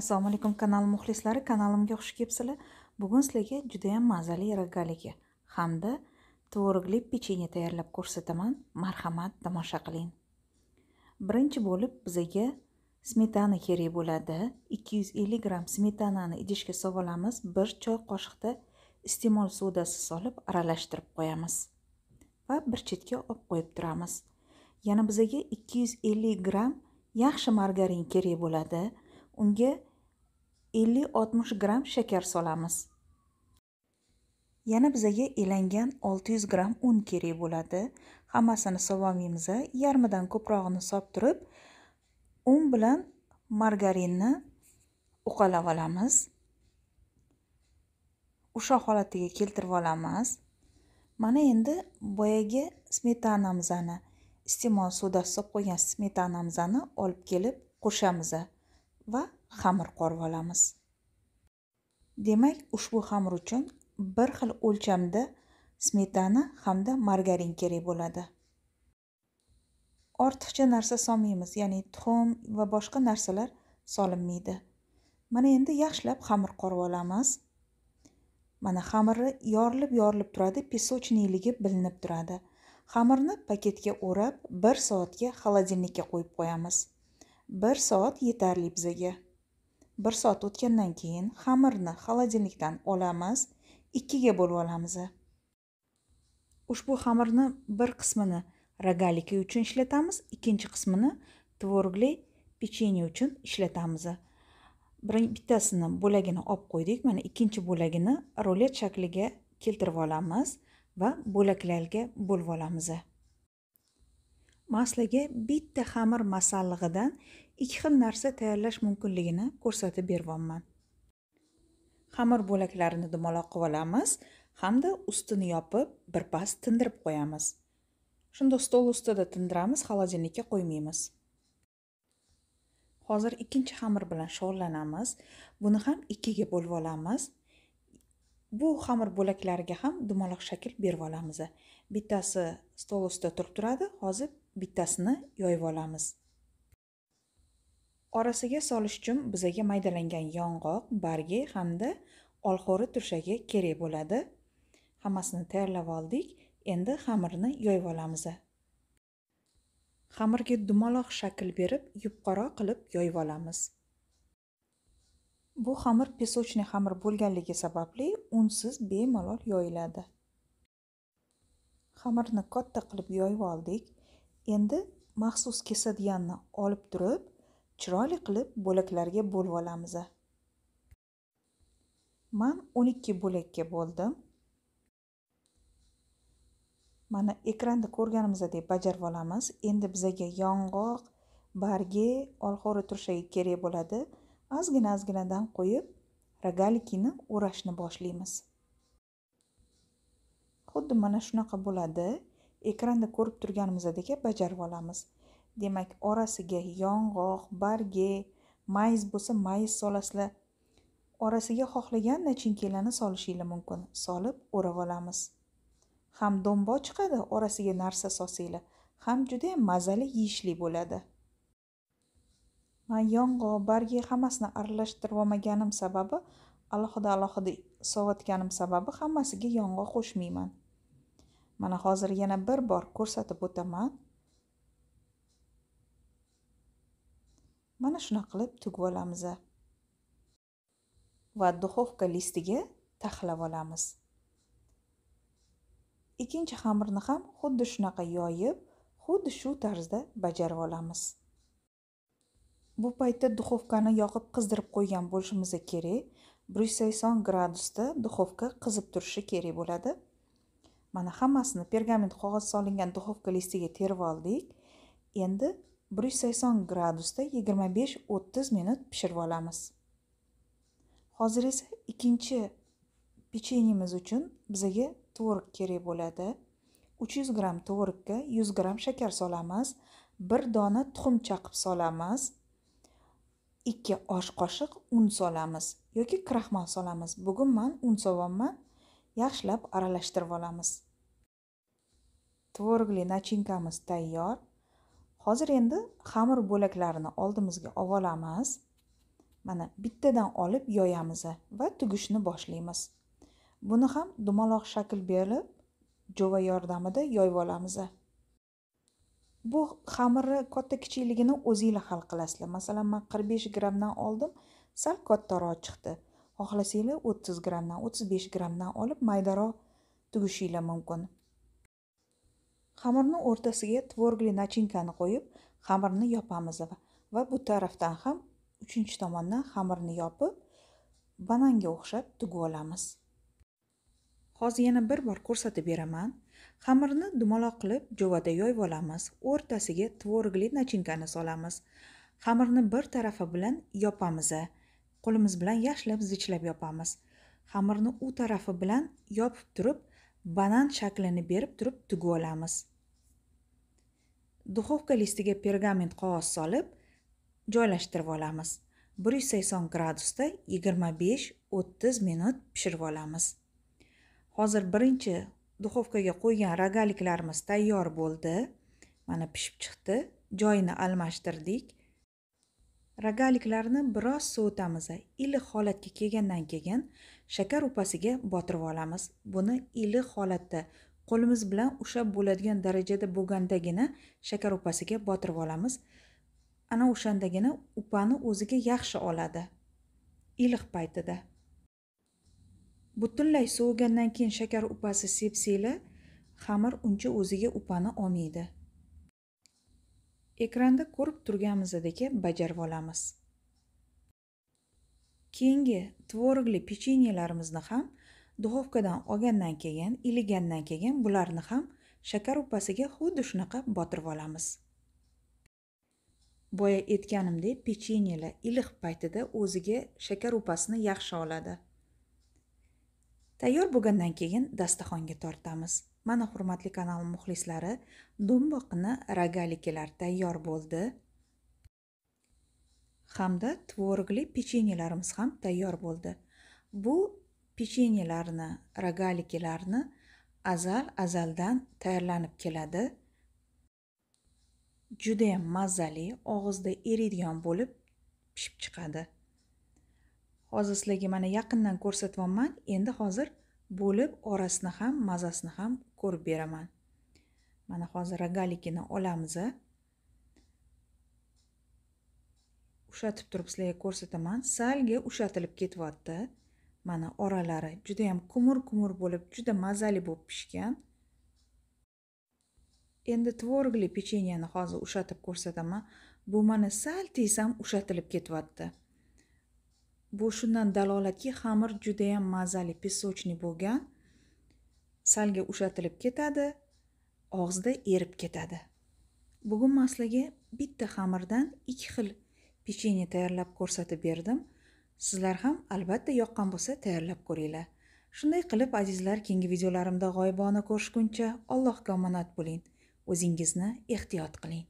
assalomu alaykum kanal muxlislari kanalimga xush kelibsizlar bugun sizlarga juda mazali rogaligi hamda tvorogli pechenye tayyorlab ko'rsataman marhamat tomosha qiling birinchi bo'lib bizaga smetana kerak bo'ladi 250 gram smetanani idishga solib olamiz 1 choy qoshiqda iste'mol sodasi solib aralashtirib qo'yamiz va bir chetga olib qo'yib turamiz yana bizaga 250 gram yaxshi margarin kerak bo'ladi unga 50-60 gram shakar solamiz yana bizaga elangan 600 gram un kerak bo'ladi hammasini sololmaymiz yarmidan ko'prog'ini sop turib un bilan margarinni uqalab olamiz o'sha holatiga keltirib olamiz mana endi boyagi smetanamizni iste'mol sodasi qo'ygan smetanamizni olib kelib qo'shamiz va xamir qorib olamiz demak ushbu xamir uchun bir xil o'lchamda smetana hamda margarin kerak bo'ladi ortiqcha narsa solmaymiz ya'ni tuxum va boshqa narsalar solinmaydi mana endi yaxshilab xamir qorib olamiz mana xamiri yorilib yorilib turadi pisochniyligi bilinib turadi xamirni paketga o'rab 1 soatga xolodilnikka qo'yib qo'yamiz bir soat yetarli bizaga bir soat o'tgandan keyin xamirni xolodilnikdan olamiz ikkiga bo'lib olamiz ushbu xamirni bir qismini rogaliki uchun ishlatamiz ikkinchi qismini tvorogli pechenye uchun ishlatamiz bittasini bo'lagini olib qo'ydik mana ikkinchi bo'lagini rulet shakliga keltirib olamiz va bo'laklarga bo'lib olamiz maslaga bitta xamir masallig'idan ikki xil narsa tayyorlash mumkinligini ko'rsatib beryapman xamir bo'laklarini dumaloq qilib olamiz hamda ustini yopib birpas tindirib qo'yamiz shunda stol ustida tindiramiz xolodilnikka qo'ymaymiz hozir ikkinchi xamir bilan shug'ullanamiz buni ham ikkiga bo'lib olamiz bu xamir bo'laklariga ham dumaloq shakl berib olamiz bittasi stol ustida turib turadi hozir bittasini yoyib olamiz orasiga solish uchun bizaga maydalangan yong'oq bargi hamda olxo'ri turshagi kerak bo'ladi hammasini tayyorlab oldik endi xamirni yoyib olamiz xamirga dumaloq shakl berib yupqaroq qilib yoyib olamiz Bu xamir pesochniy xamir bo'lganligi sababli unsiz bemalol yoyiladi. Xamirni katta qilib yoyib oldik. Endi maxsus kesadiganni olib turib, chiroyli qilib bo'laklarga bo'lib olamiz. Men 12 bo'lakka bo'ldim. Mana ekranda ko'rganimizdek bajarib olamiz. Endi bizaga yong'oq, bargi, olxo'ri turshagi kerak bo'ladi. ozgina ozgina qo'yib rogalikini o'rashni boshlaymiz xuddi mana shunaqa bo'ladi ekranda ko'rib turganimizdek bajarib olamiz demak orasiga yong'oq barge mayiz bo'lsa mayiz solasizlar orasiga xohlagan nachinkalarni solishinglar mumkin solib o'rab olamiz ham do'mboq chiqadi orasiga narsa solsanglar ham judayam mazali yeyishli bo'ladi man yong'oq bargi hammasini aralashtirib olmaganim sababi alohida alohida sovitganim sababi hammasiga yong'oq qo'shmayman mana hozir yana bir bor ko'rsatib o'taman mana shunaqa qilib tugib olamiz va duxovka listiga taxlab olamiz ikkinchi xamirni ham xuddi shunaqa yoyib xuddi shu tarzda bajarib olamiz bu paytda duxovkani yoqib qizdirib qo'ygan bo'lishimiz kerak bir yuz sakson gradusda duxovka qizib turishi kerak bo'ladi mana hammasini pergament qog'oz solingan duxovka listiga terib oldik endi bir yuz sakson gradusda yigirma besh o'ttiz minut pishirib olamiz hozir esa ikkinchi pechenyemiz uchun bizaga tvorog kerak bo'ladi uch yuz gramm tvorogga yuz gramm shakar solamiz bir dona tuxum chaqib solamiz ikki osh qoshiq un solamiz yoki kraxmal solamiz bugun man un solyapman yaxshilab aralashtirib olamiz tvorogli nachinkamiz tayyor hozir endi xamir bo'laklarini oldimizga olamiz mana bittadan olib yoyamiz va tugishni boshlaymiz buni ham dumaloq shakl berib jo'va yordamida yoyib olamiz bu xamirni katta kichikligini o'zinglar hal qilasizlar masalan man qirq besh grammdan oldim sal kattaroq chiqdi xohlasanglar o'ttiz grammdan o'ttiz besh grammdan olib maydaroq tugishinglar mumkin xamirni o'rtasiga tvorogli nachinkani qo'yib xamirni yopamiz va bu tarafdan ham uchinchi tomondan xamirni yopib bananga o'xshab tugib olamiz hozir yana bir bor ko'rsatib beraman xamirni dumaloq qilib jo'vada yoyib olamiz o'rtasiga tvorogli nachinkani solamiz xamirni bir tarafi bilan yopamiz qo'limiz bilan yaxshilab zichlab yopamiz xamirni u tarafi bilan yopib turib banan shaklini berib turib tugib olamiz duxovka listiga pergament qog'oz solib joylashtirib olamiz 180 gradusda 25-30 minut pishirib olamiz hozir birinchi duxovkaga qo'ygan rogaliklarimiz tayyor bo'ldi mana pishib chiqdi joyini almashtirdik rogaliklarni biroz sovitamiz iliq holatga kelgandan keyin shakar upasiga botirib olamiz buni iliq holatda qo'limiz bilan ushlab bo'ladigan darajada bo'lgandagina shakar upasiga botirib olamiz ana o'shandagina upani o'ziga yaxshi oladi iliq paytida butunlay sovigandan keyin shakar upasi sepsila xamir uncha o'ziga upani olmaydi ekranda ko'rib turganimizdek bajarib olamiz keyingi tvorogli pechenyelarimizni ham duxovkadan olgandan keyin iligandan keyin bularni ham shakar upasiga xuddi shunaqa botirib olamiz boya aytganimdek pechenyelar iliq paytida o'ziga shakar upasini yaxshi oladi tayyor bo'lgandan keyin dastaxonga tortamiz mana hurmatli kanal muxlislari dumboqni rogalikalar tayyor bo'ldi hamda tvorogli pechenyelarimiz ham tayyor bo'ldi bu pechenyelarni, rogalikalarni azal azaldan tayyorlanib keladi Juda ham mazali og'izda eriydigan bo'lib pishib chiqadi hozir sizlarga mana yaqindan ko'rsatyapman endi hozir bo'lib orasini ham mazasini ham ko'rib beraman mana hozir rogalikini olamiz ushatib turib sizlarga ko'rsataman salga ushatilib ketyapti mana oralari juda yam kumur kumur bo'lib juda mazali bo'lib pishgan endi tvorogli pechenyani hozir ushatib ko'rsataman bu mana sal tiysam ushatilib ketyapti bu shundan dalolatki xamir judayam mazali песочный bo'lgan salga ushatilib ketadi og'zida erib ketadi bugun maslaga bitta xamirdan ikki xil pechenye tayyorlab ko'rsatib berdim sizlar ham albatta yoqqan bo'lsa tayyorlab ko'ringlar shunday qilib azizlar keyingi videolarimda g'oyibona ko'rishguncha allohga omonat bo'ling o'zingizni ehtiyot qiling